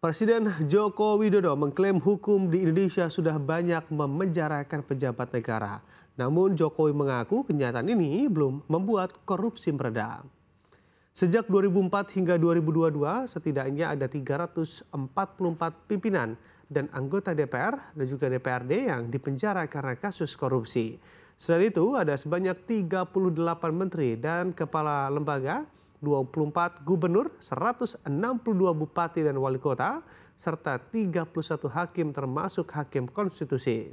Presiden Joko Widodo mengklaim hukum di Indonesia sudah banyak memenjarakan pejabat negara. Namun Jokowi mengaku kenyataan ini belum membuat korupsi mereda. Sejak 2004 hingga 2022 setidaknya ada 344 pimpinan dan anggota DPR dan juga DPRD yang dipenjara karena kasus korupsi. Selain itu ada sebanyak 38 menteri dan kepala lembaga 24 gubernur, 162 bupati dan wali kota, serta 31 hakim termasuk hakim konstitusi.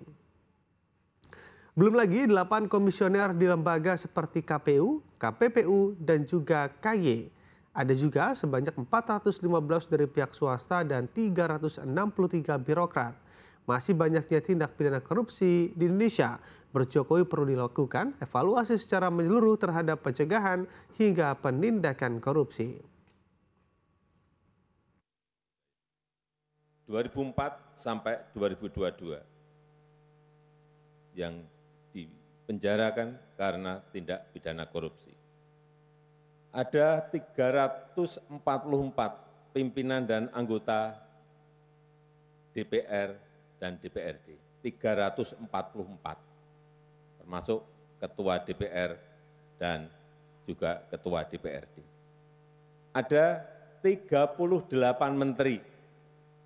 Belum lagi 8 komisioner di lembaga seperti KPU, KPPU, dan juga KY. Ada juga sebanyak 415 dari pihak swasta dan 363 birokrat masih banyaknya tindak pidana korupsi di Indonesia. Berjokowi perlu dilakukan evaluasi secara menyeluruh terhadap pencegahan hingga penindakan korupsi. 2004 sampai 2022 yang dipenjarakan karena tindak pidana korupsi. Ada 344 pimpinan dan anggota DPR dan DPRD, 344, termasuk Ketua DPR dan juga Ketua DPRD. Ada 38 menteri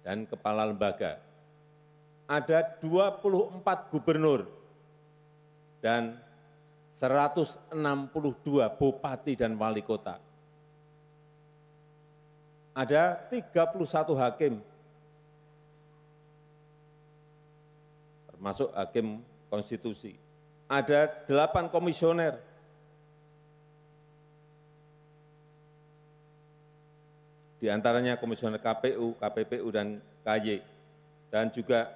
dan kepala lembaga, ada 24 gubernur dan 162 bupati dan wali kota. Ada 31 hakim termasuk hakim konstitusi. Ada delapan komisioner. Di antaranya komisioner KPU, KPPU, dan KY. Dan juga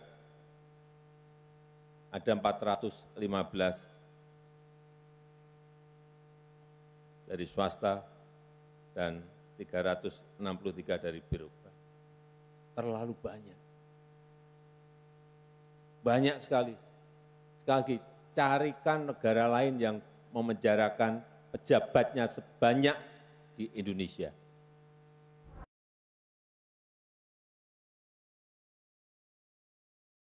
ada 415 dari swasta dan 363 dari birokrat. Terlalu banyak banyak sekali. Sekali lagi, carikan negara lain yang memenjarakan pejabatnya sebanyak di Indonesia.